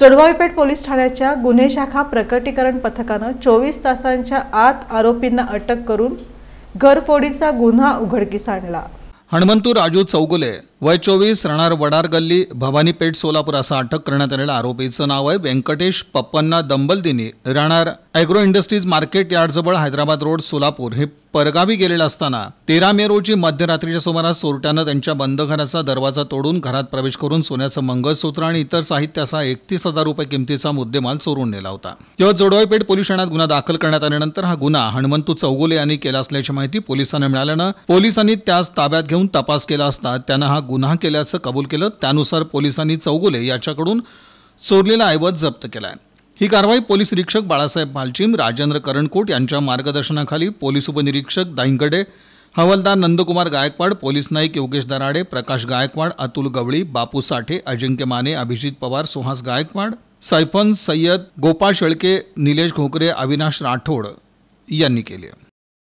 चढवाईपेठ police ठाण्याच्या गुन्हे शाखा प्रकटीकरण पथकानं चोवीस तासांच्या आत आरोपींना अटक करून घरफोडीचा गुन्हा उघडकीस आणला हनुमंतू राजू चौगुले वय चोवीस राहणार वडार गल्ली भवानी पेठ सोलापूर असा अटक करण्यात आलेल्या आरोपीचं नाव आहे व्यंकटेश पप्पन्ना दंबलदिनी राहणार अॅग्रो इंडस्ट्रीज मार्केट यार्डजवळ हैदराबाद रोड सोलापूर हे परगावी गेलेलं असताना तेरा मे रोजी मध्यरात्रीच्या सुमारास चोरट्यानं त्यांच्या बंद घराचा दरवाजा तोडून घरात प्रवेश करून सोन्याचं मंगळसूत्र आणि इतर साहित्याचा एकतीस हजार रुपये किमतीचा मुद्देमाल चोरून नेला होता तेव्हा जोडवाईपेठ पोलीस ठाण्यात गुन्हा दाखल करण्यात आल्यानंतर हा गुन्हा हनुमंतू चौगुले यांनी केला असल्याची माहिती पोलिसांना मिळाल्यानं पोलिसांनी त्यास ताब्यात घेऊन तपास केला असता त्यांना हा गुन्हा केल्याचं कबूल केलं त्यानुसार पोलिसांनी चौगुले याच्याकडून चोरलेला ऐवज जप्त केला आहे ही कारवाई पोलीस निरीक्षक बाळासाहेब भालचिम राजेंद्र करणकोट यांच्या मार्गदर्शनाखाली पोलीस उपनिरीक्षक दाहिंगडे हवालदार नंदकुमार गायकवाड पोलीस नाईक योगेश दराडे प्रकाश गायकवाड अतुल गवळी बापू साठे अजिंक्य माने अभिजित पवार सुहास गायकवाड सायफन सय्यद गोपाळ शेळके निलेश घोकरे अविनाश राठोड यांनी केले